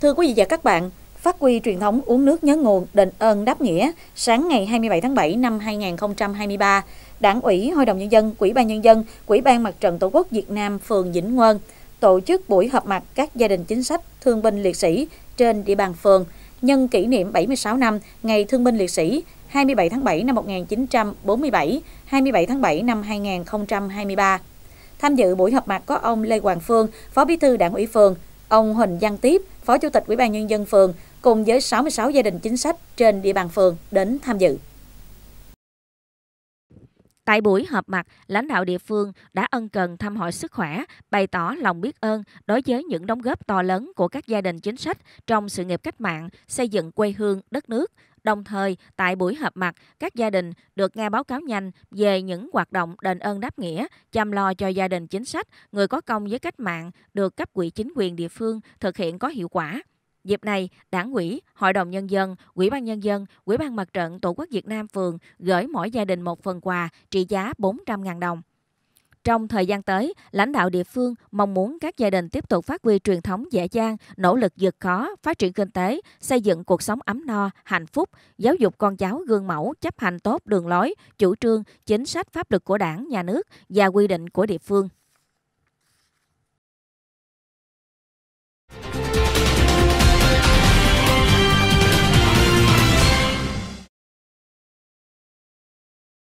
Thưa quý vị và các bạn, phát huy truyền thống uống nước nhớ nguồn, đền ơn đáp nghĩa, sáng ngày 27 tháng 7 năm 2023, Đảng ủy, Hội đồng Nhân dân, Quỹ ban Nhân dân, Quỹ ban Mặt trận Tổ quốc Việt Nam phường Vĩnh Ngân tổ chức buổi họp mặt các gia đình chính sách, thương binh liệt sĩ trên địa bàn phường nhân kỷ niệm 76 năm Ngày Thương binh Liệt sĩ 27 tháng 7 năm 1947, 27 tháng 7 năm 2023. Tham dự buổi họp mặt có ông Lê Hoàng Phương, Phó Bí thư Đảng ủy phường, Ông Huỳnh Văn Tiếp, Phó Chủ tịch Ủy ban Nhân dân phường, cùng với 66 gia đình chính sách trên địa bàn phường đến tham dự. Tại buổi họp mặt, lãnh đạo địa phương đã ân cần thăm hỏi sức khỏe, bày tỏ lòng biết ơn đối với những đóng góp to lớn của các gia đình chính sách trong sự nghiệp cách mạng, xây dựng quê hương, đất nước. Đồng thời, tại buổi họp mặt, các gia đình được nghe báo cáo nhanh về những hoạt động đền ơn đáp nghĩa, chăm lo cho gia đình chính sách, người có công với cách mạng được cấp quỹ chính quyền địa phương thực hiện có hiệu quả. Dịp này, Đảng ủy, Hội đồng Nhân dân, Ủy ban Nhân dân, Ủy ban Mặt trận Tổ quốc Việt Nam phường gửi mỗi gia đình một phần quà trị giá 400.000 đồng. Trong thời gian tới, lãnh đạo địa phương mong muốn các gia đình tiếp tục phát huy truyền thống dễ dàng, nỗ lực vượt khó, phát triển kinh tế, xây dựng cuộc sống ấm no, hạnh phúc, giáo dục con cháu gương mẫu, chấp hành tốt đường lối, chủ trương, chính sách pháp luật của đảng, nhà nước và quy định của địa phương.